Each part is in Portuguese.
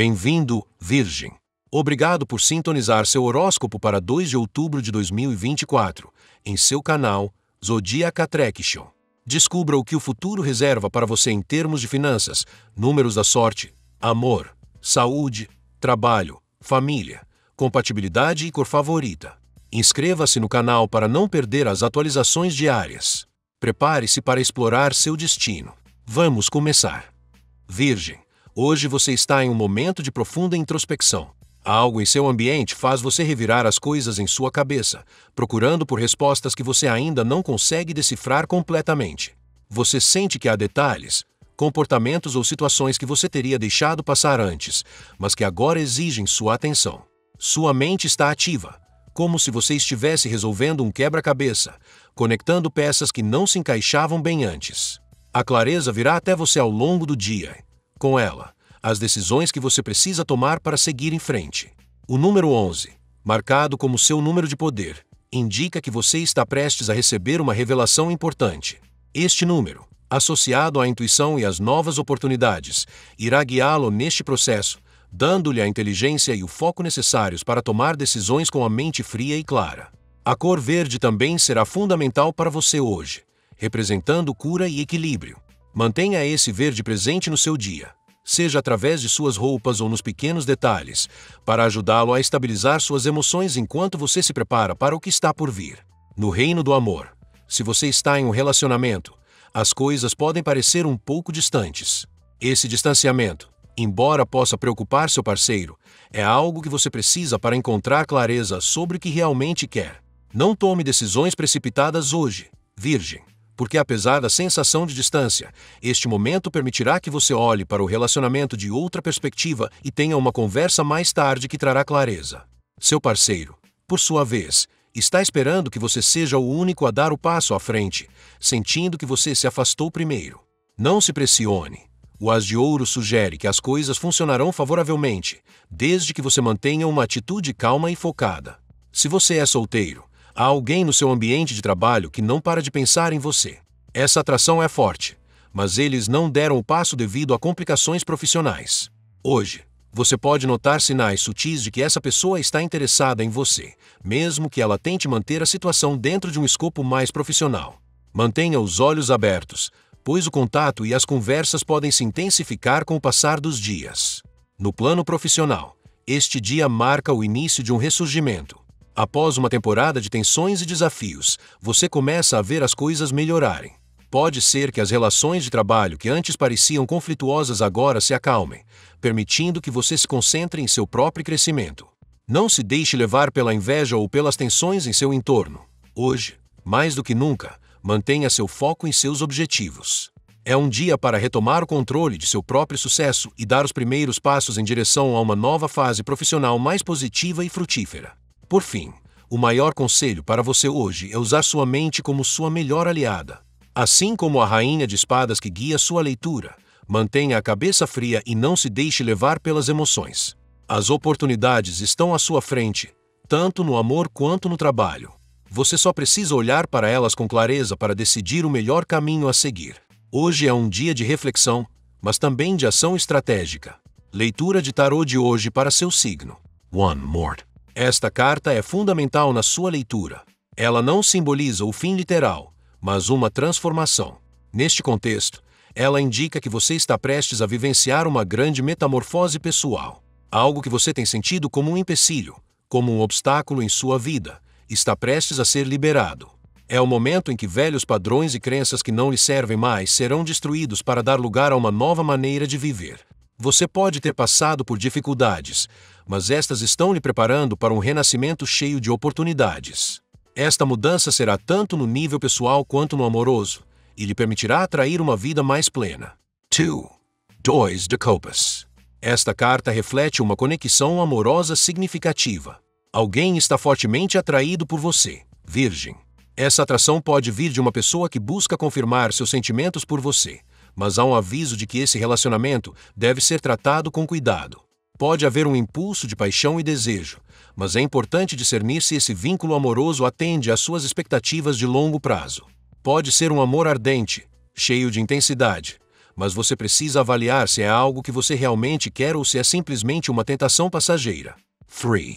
Bem-vindo, Virgem. Obrigado por sintonizar seu horóscopo para 2 de outubro de 2024, em seu canal Zodiac Attraction. Descubra o que o futuro reserva para você em termos de finanças, números da sorte, amor, saúde, trabalho, família, compatibilidade e cor favorita. Inscreva-se no canal para não perder as atualizações diárias. Prepare-se para explorar seu destino. Vamos começar. Virgem Hoje você está em um momento de profunda introspecção. Algo em seu ambiente faz você revirar as coisas em sua cabeça, procurando por respostas que você ainda não consegue decifrar completamente. Você sente que há detalhes, comportamentos ou situações que você teria deixado passar antes, mas que agora exigem sua atenção. Sua mente está ativa, como se você estivesse resolvendo um quebra-cabeça, conectando peças que não se encaixavam bem antes. A clareza virá até você ao longo do dia. Com ela, as decisões que você precisa tomar para seguir em frente. O número 11, marcado como seu número de poder, indica que você está prestes a receber uma revelação importante. Este número, associado à intuição e às novas oportunidades, irá guiá-lo neste processo, dando-lhe a inteligência e o foco necessários para tomar decisões com a mente fria e clara. A cor verde também será fundamental para você hoje, representando cura e equilíbrio. Mantenha esse verde presente no seu dia, seja através de suas roupas ou nos pequenos detalhes, para ajudá-lo a estabilizar suas emoções enquanto você se prepara para o que está por vir. No reino do amor, se você está em um relacionamento, as coisas podem parecer um pouco distantes. Esse distanciamento, embora possa preocupar seu parceiro, é algo que você precisa para encontrar clareza sobre o que realmente quer. Não tome decisões precipitadas hoje, Virgem porque apesar da sensação de distância, este momento permitirá que você olhe para o relacionamento de outra perspectiva e tenha uma conversa mais tarde que trará clareza. Seu parceiro, por sua vez, está esperando que você seja o único a dar o passo à frente, sentindo que você se afastou primeiro. Não se pressione. O As de Ouro sugere que as coisas funcionarão favoravelmente, desde que você mantenha uma atitude calma e focada. Se você é solteiro, Há alguém no seu ambiente de trabalho que não para de pensar em você. Essa atração é forte, mas eles não deram o passo devido a complicações profissionais. Hoje, você pode notar sinais sutis de que essa pessoa está interessada em você, mesmo que ela tente manter a situação dentro de um escopo mais profissional. Mantenha os olhos abertos, pois o contato e as conversas podem se intensificar com o passar dos dias. No plano profissional, este dia marca o início de um ressurgimento. Após uma temporada de tensões e desafios, você começa a ver as coisas melhorarem. Pode ser que as relações de trabalho que antes pareciam conflituosas agora se acalmem, permitindo que você se concentre em seu próprio crescimento. Não se deixe levar pela inveja ou pelas tensões em seu entorno. Hoje, mais do que nunca, mantenha seu foco em seus objetivos. É um dia para retomar o controle de seu próprio sucesso e dar os primeiros passos em direção a uma nova fase profissional mais positiva e frutífera. Por fim, o maior conselho para você hoje é usar sua mente como sua melhor aliada. Assim como a rainha de espadas que guia sua leitura, mantenha a cabeça fria e não se deixe levar pelas emoções. As oportunidades estão à sua frente, tanto no amor quanto no trabalho. Você só precisa olhar para elas com clareza para decidir o melhor caminho a seguir. Hoje é um dia de reflexão, mas também de ação estratégica. Leitura de tarô de hoje para seu signo. One more. Esta carta é fundamental na sua leitura. Ela não simboliza o fim literal, mas uma transformação. Neste contexto, ela indica que você está prestes a vivenciar uma grande metamorfose pessoal. Algo que você tem sentido como um empecilho, como um obstáculo em sua vida, está prestes a ser liberado. É o momento em que velhos padrões e crenças que não lhe servem mais serão destruídos para dar lugar a uma nova maneira de viver. Você pode ter passado por dificuldades, mas estas estão lhe preparando para um renascimento cheio de oportunidades. Esta mudança será tanto no nível pessoal quanto no amoroso, e lhe permitirá atrair uma vida mais plena. 2. 2 de Copas Esta carta reflete uma conexão amorosa significativa. Alguém está fortemente atraído por você, Virgem. Essa atração pode vir de uma pessoa que busca confirmar seus sentimentos por você, mas há um aviso de que esse relacionamento deve ser tratado com cuidado. Pode haver um impulso de paixão e desejo, mas é importante discernir se esse vínculo amoroso atende às suas expectativas de longo prazo. Pode ser um amor ardente, cheio de intensidade, mas você precisa avaliar se é algo que você realmente quer ou se é simplesmente uma tentação passageira. 3.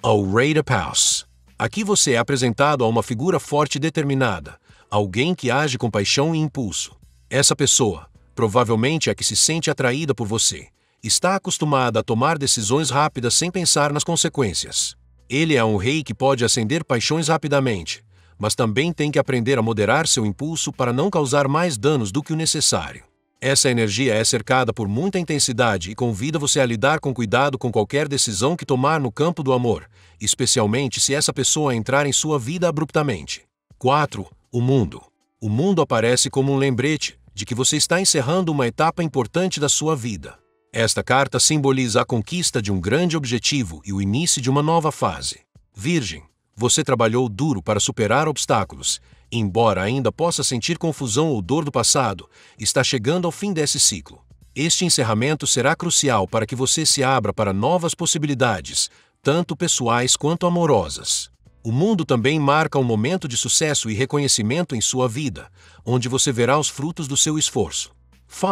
a Rei Pass. Aqui você é apresentado a uma figura forte e determinada, alguém que age com paixão e impulso. Essa pessoa, provavelmente, é a que se sente atraída por você, está acostumada a tomar decisões rápidas sem pensar nas consequências. Ele é um rei que pode acender paixões rapidamente, mas também tem que aprender a moderar seu impulso para não causar mais danos do que o necessário. Essa energia é cercada por muita intensidade e convida você a lidar com cuidado com qualquer decisão que tomar no campo do amor, especialmente se essa pessoa entrar em sua vida abruptamente. 4. O mundo. O mundo aparece como um lembrete de que você está encerrando uma etapa importante da sua vida. Esta carta simboliza a conquista de um grande objetivo e o início de uma nova fase. Virgem, você trabalhou duro para superar obstáculos. Embora ainda possa sentir confusão ou dor do passado, está chegando ao fim desse ciclo. Este encerramento será crucial para que você se abra para novas possibilidades, tanto pessoais quanto amorosas. O mundo também marca um momento de sucesso e reconhecimento em sua vida, onde você verá os frutos do seu esforço. 5.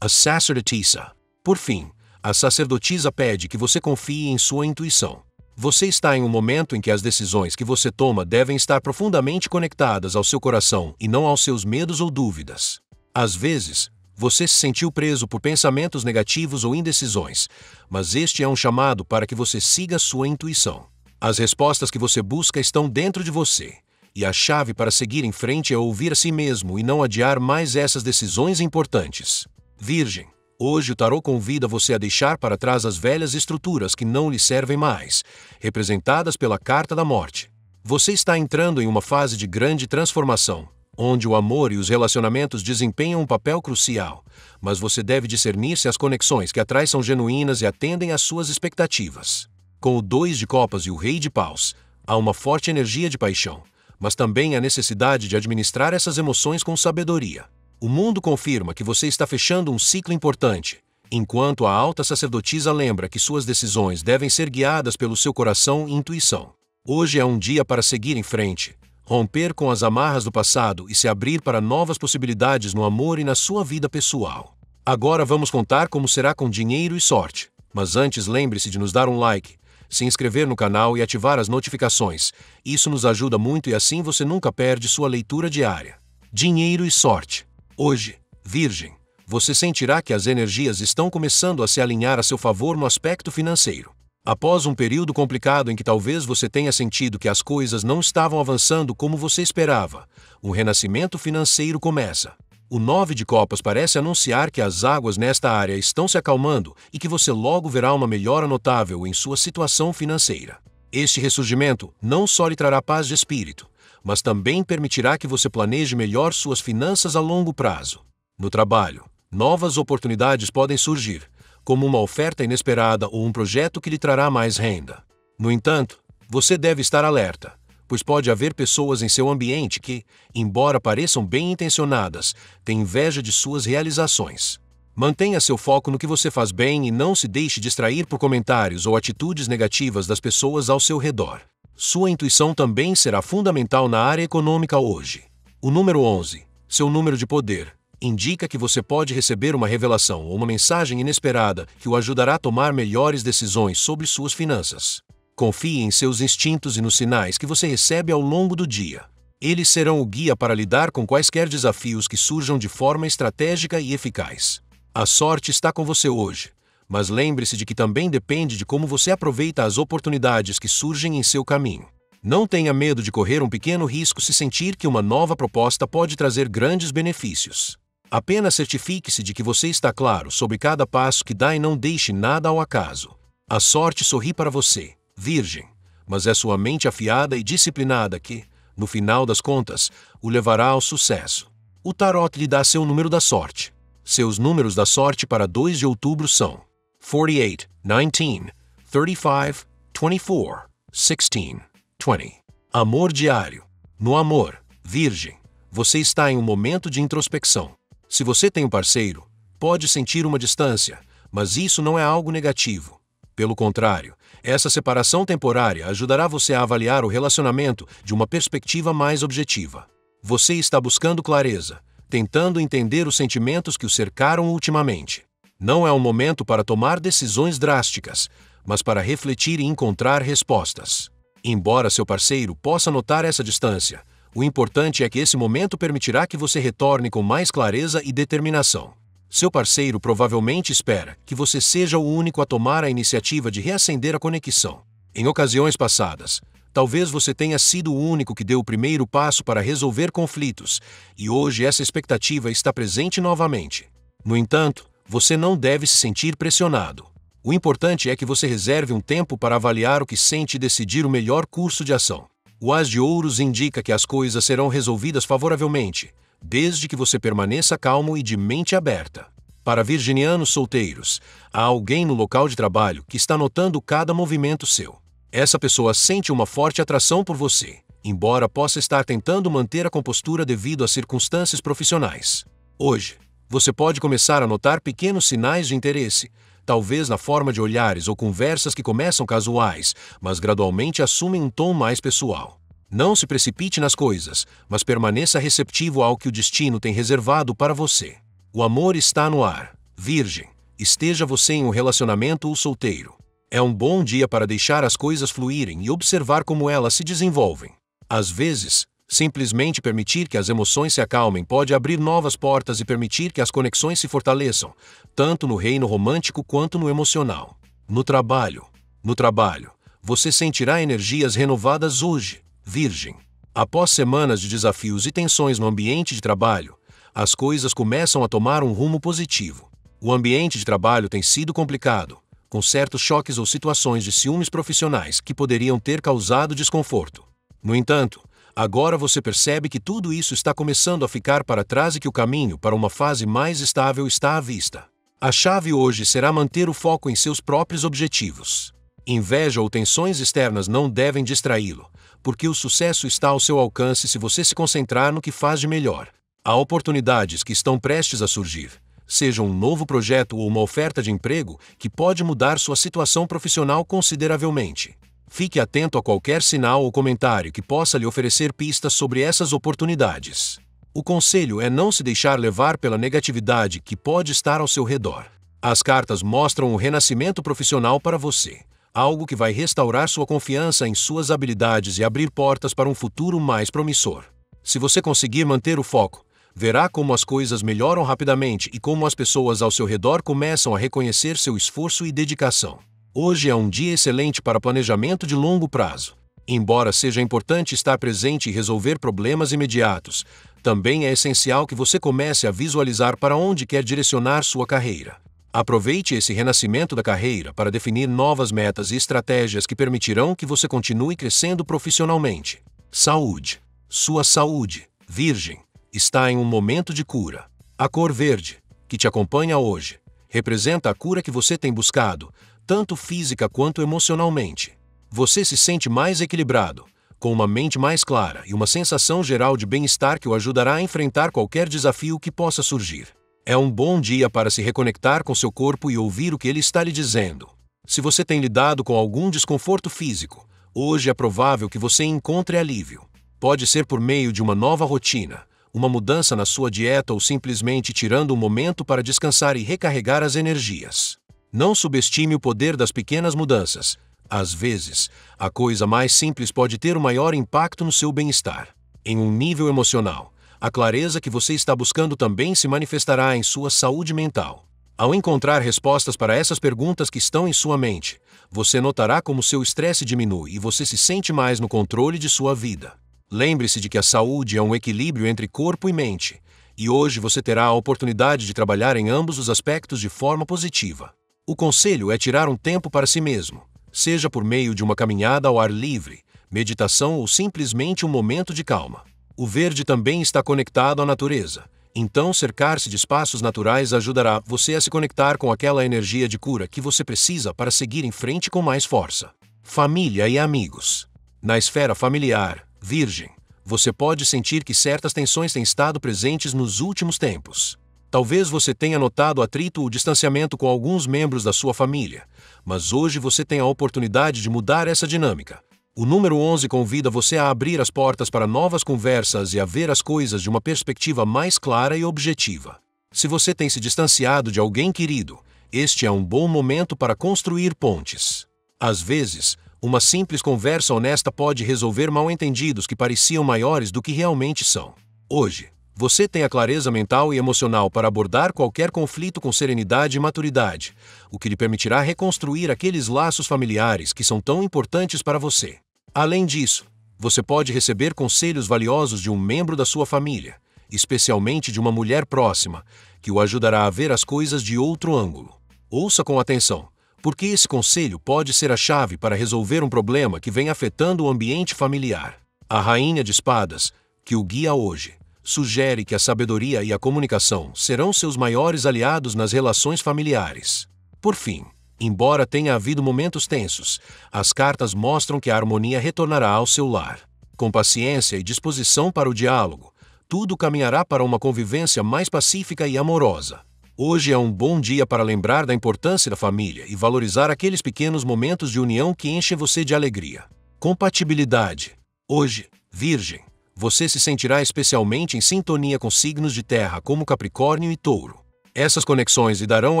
A Sacerdotisa por fim, a sacerdotisa pede que você confie em sua intuição. Você está em um momento em que as decisões que você toma devem estar profundamente conectadas ao seu coração e não aos seus medos ou dúvidas. Às vezes, você se sentiu preso por pensamentos negativos ou indecisões, mas este é um chamado para que você siga sua intuição. As respostas que você busca estão dentro de você, e a chave para seguir em frente é ouvir a si mesmo e não adiar mais essas decisões importantes. Virgem, Hoje o tarô convida você a deixar para trás as velhas estruturas que não lhe servem mais, representadas pela carta da morte. Você está entrando em uma fase de grande transformação, onde o amor e os relacionamentos desempenham um papel crucial, mas você deve discernir se as conexões que atrai são genuínas e atendem às suas expectativas. Com o Dois de Copas e o Rei de Paus, há uma forte energia de paixão, mas também a necessidade de administrar essas emoções com sabedoria. O mundo confirma que você está fechando um ciclo importante. Enquanto a alta sacerdotisa lembra que suas decisões devem ser guiadas pelo seu coração e intuição. Hoje é um dia para seguir em frente, romper com as amarras do passado e se abrir para novas possibilidades no amor e na sua vida pessoal. Agora vamos contar como será com dinheiro e sorte. Mas antes lembre-se de nos dar um like, se inscrever no canal e ativar as notificações. Isso nos ajuda muito e assim você nunca perde sua leitura diária. Dinheiro e sorte. Hoje, Virgem, você sentirá que as energias estão começando a se alinhar a seu favor no aspecto financeiro. Após um período complicado em que talvez você tenha sentido que as coisas não estavam avançando como você esperava, o renascimento financeiro começa. O nove de copas parece anunciar que as águas nesta área estão se acalmando e que você logo verá uma melhora notável em sua situação financeira. Este ressurgimento não só lhe trará paz de espírito, mas também permitirá que você planeje melhor suas finanças a longo prazo. No trabalho, novas oportunidades podem surgir, como uma oferta inesperada ou um projeto que lhe trará mais renda. No entanto, você deve estar alerta, pois pode haver pessoas em seu ambiente que, embora pareçam bem intencionadas, têm inveja de suas realizações. Mantenha seu foco no que você faz bem e não se deixe distrair por comentários ou atitudes negativas das pessoas ao seu redor. Sua intuição também será fundamental na área econômica hoje. O número 11, seu número de poder, indica que você pode receber uma revelação ou uma mensagem inesperada que o ajudará a tomar melhores decisões sobre suas finanças. Confie em seus instintos e nos sinais que você recebe ao longo do dia. Eles serão o guia para lidar com quaisquer desafios que surjam de forma estratégica e eficaz. A sorte está com você hoje, mas lembre-se de que também depende de como você aproveita as oportunidades que surgem em seu caminho. Não tenha medo de correr um pequeno risco se sentir que uma nova proposta pode trazer grandes benefícios. Apenas certifique-se de que você está claro sobre cada passo que dá e não deixe nada ao acaso. A sorte sorri para você, virgem, mas é sua mente afiada e disciplinada que, no final das contas, o levará ao sucesso. O tarot lhe dá seu número da sorte. Seus números da sorte para 2 de outubro são 48, 19, 35, 24, 16, 20. Amor diário. No amor, virgem, você está em um momento de introspecção. Se você tem um parceiro, pode sentir uma distância, mas isso não é algo negativo. Pelo contrário, essa separação temporária ajudará você a avaliar o relacionamento de uma perspectiva mais objetiva. Você está buscando clareza, tentando entender os sentimentos que o cercaram ultimamente. Não é um momento para tomar decisões drásticas, mas para refletir e encontrar respostas. Embora seu parceiro possa notar essa distância, o importante é que esse momento permitirá que você retorne com mais clareza e determinação. Seu parceiro provavelmente espera que você seja o único a tomar a iniciativa de reacender a conexão. Em ocasiões passadas, talvez você tenha sido o único que deu o primeiro passo para resolver conflitos, e hoje essa expectativa está presente novamente. No entanto, você não deve se sentir pressionado. O importante é que você reserve um tempo para avaliar o que sente e decidir o melhor curso de ação. O As de Ouros indica que as coisas serão resolvidas favoravelmente, desde que você permaneça calmo e de mente aberta. Para virginianos solteiros, há alguém no local de trabalho que está notando cada movimento seu. Essa pessoa sente uma forte atração por você, embora possa estar tentando manter a compostura devido às circunstâncias profissionais. Hoje, você pode começar a notar pequenos sinais de interesse, talvez na forma de olhares ou conversas que começam casuais, mas gradualmente assumem um tom mais pessoal. Não se precipite nas coisas, mas permaneça receptivo ao que o destino tem reservado para você. O amor está no ar. Virgem, esteja você em um relacionamento ou solteiro. É um bom dia para deixar as coisas fluírem e observar como elas se desenvolvem. Às vezes, Simplesmente permitir que as emoções se acalmem pode abrir novas portas e permitir que as conexões se fortaleçam, tanto no reino romântico quanto no emocional. No trabalho. No trabalho, você sentirá energias renovadas hoje, Virgem. Após semanas de desafios e tensões no ambiente de trabalho, as coisas começam a tomar um rumo positivo. O ambiente de trabalho tem sido complicado, com certos choques ou situações de ciúmes profissionais que poderiam ter causado desconforto. No entanto, Agora você percebe que tudo isso está começando a ficar para trás e que o caminho para uma fase mais estável está à vista. A chave hoje será manter o foco em seus próprios objetivos. Inveja ou tensões externas não devem distraí-lo, porque o sucesso está ao seu alcance se você se concentrar no que faz de melhor. Há oportunidades que estão prestes a surgir, seja um novo projeto ou uma oferta de emprego que pode mudar sua situação profissional consideravelmente. Fique atento a qualquer sinal ou comentário que possa lhe oferecer pistas sobre essas oportunidades. O conselho é não se deixar levar pela negatividade que pode estar ao seu redor. As cartas mostram um renascimento profissional para você, algo que vai restaurar sua confiança em suas habilidades e abrir portas para um futuro mais promissor. Se você conseguir manter o foco, verá como as coisas melhoram rapidamente e como as pessoas ao seu redor começam a reconhecer seu esforço e dedicação. Hoje é um dia excelente para planejamento de longo prazo. Embora seja importante estar presente e resolver problemas imediatos, também é essencial que você comece a visualizar para onde quer direcionar sua carreira. Aproveite esse renascimento da carreira para definir novas metas e estratégias que permitirão que você continue crescendo profissionalmente. Saúde. Sua saúde, virgem, está em um momento de cura. A cor verde, que te acompanha hoje, representa a cura que você tem buscado, tanto física quanto emocionalmente. Você se sente mais equilibrado, com uma mente mais clara e uma sensação geral de bem-estar que o ajudará a enfrentar qualquer desafio que possa surgir. É um bom dia para se reconectar com seu corpo e ouvir o que ele está lhe dizendo. Se você tem lidado com algum desconforto físico, hoje é provável que você encontre alívio. Pode ser por meio de uma nova rotina, uma mudança na sua dieta ou simplesmente tirando um momento para descansar e recarregar as energias. Não subestime o poder das pequenas mudanças. Às vezes, a coisa mais simples pode ter o um maior impacto no seu bem-estar. Em um nível emocional, a clareza que você está buscando também se manifestará em sua saúde mental. Ao encontrar respostas para essas perguntas que estão em sua mente, você notará como seu estresse diminui e você se sente mais no controle de sua vida. Lembre-se de que a saúde é um equilíbrio entre corpo e mente, e hoje você terá a oportunidade de trabalhar em ambos os aspectos de forma positiva. O conselho é tirar um tempo para si mesmo, seja por meio de uma caminhada ao ar livre, meditação ou simplesmente um momento de calma. O verde também está conectado à natureza, então cercar-se de espaços naturais ajudará você a se conectar com aquela energia de cura que você precisa para seguir em frente com mais força. Família e amigos. Na esfera familiar, Virgem, você pode sentir que certas tensões têm estado presentes nos últimos tempos. Talvez você tenha notado atrito ou distanciamento com alguns membros da sua família, mas hoje você tem a oportunidade de mudar essa dinâmica. O número 11 convida você a abrir as portas para novas conversas e a ver as coisas de uma perspectiva mais clara e objetiva. Se você tem se distanciado de alguém querido, este é um bom momento para construir pontes. Às vezes, uma simples conversa honesta pode resolver mal-entendidos que pareciam maiores do que realmente são. Hoje, você tem a clareza mental e emocional para abordar qualquer conflito com serenidade e maturidade, o que lhe permitirá reconstruir aqueles laços familiares que são tão importantes para você. Além disso, você pode receber conselhos valiosos de um membro da sua família, especialmente de uma mulher próxima, que o ajudará a ver as coisas de outro ângulo. Ouça com atenção, porque esse conselho pode ser a chave para resolver um problema que vem afetando o ambiente familiar. A Rainha de Espadas, que o guia hoje sugere que a sabedoria e a comunicação serão seus maiores aliados nas relações familiares. Por fim, embora tenha havido momentos tensos, as cartas mostram que a harmonia retornará ao seu lar. Com paciência e disposição para o diálogo, tudo caminhará para uma convivência mais pacífica e amorosa. Hoje é um bom dia para lembrar da importância da família e valorizar aqueles pequenos momentos de união que enchem você de alegria. Compatibilidade. Hoje, Virgem, você se sentirá especialmente em sintonia com signos de terra como Capricórnio e Touro. Essas conexões lhe darão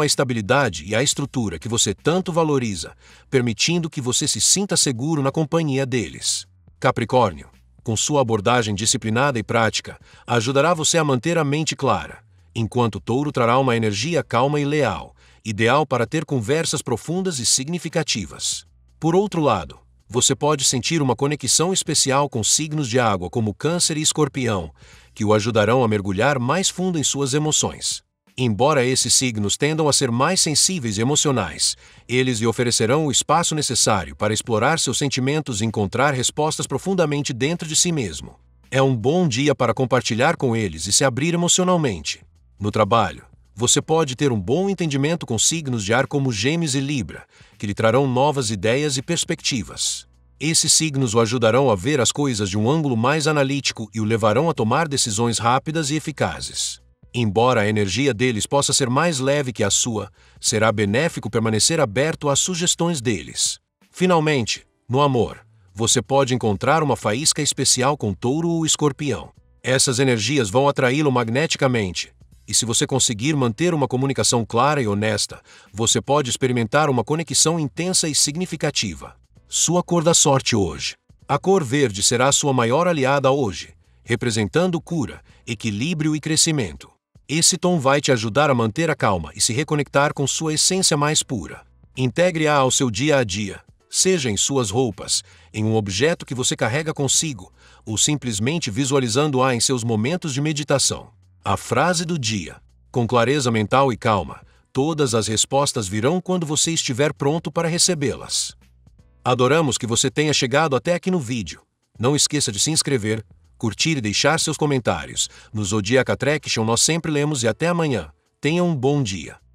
a estabilidade e a estrutura que você tanto valoriza, permitindo que você se sinta seguro na companhia deles. Capricórnio, com sua abordagem disciplinada e prática, ajudará você a manter a mente clara, enquanto Touro trará uma energia calma e leal, ideal para ter conversas profundas e significativas. Por outro lado, você pode sentir uma conexão especial com signos de água como Câncer e Escorpião, que o ajudarão a mergulhar mais fundo em suas emoções. Embora esses signos tendam a ser mais sensíveis e emocionais, eles lhe oferecerão o espaço necessário para explorar seus sentimentos e encontrar respostas profundamente dentro de si mesmo. É um bom dia para compartilhar com eles e se abrir emocionalmente. No trabalho, você pode ter um bom entendimento com signos de ar como Gêmeos e Libra, que lhe trarão novas ideias e perspectivas. Esses signos o ajudarão a ver as coisas de um ângulo mais analítico e o levarão a tomar decisões rápidas e eficazes. Embora a energia deles possa ser mais leve que a sua, será benéfico permanecer aberto às sugestões deles. Finalmente, no amor, você pode encontrar uma faísca especial com touro ou escorpião. Essas energias vão atraí-lo magneticamente, e se você conseguir manter uma comunicação clara e honesta, você pode experimentar uma conexão intensa e significativa. Sua cor da sorte hoje. A cor verde será sua maior aliada hoje, representando cura, equilíbrio e crescimento. Esse tom vai te ajudar a manter a calma e se reconectar com sua essência mais pura. Integre-a ao seu dia a dia, seja em suas roupas, em um objeto que você carrega consigo, ou simplesmente visualizando-a em seus momentos de meditação. A frase do dia. Com clareza mental e calma, todas as respostas virão quando você estiver pronto para recebê-las. Adoramos que você tenha chegado até aqui no vídeo. Não esqueça de se inscrever, curtir e deixar seus comentários. No Zodiac Attraction nós sempre lemos e até amanhã. Tenha um bom dia.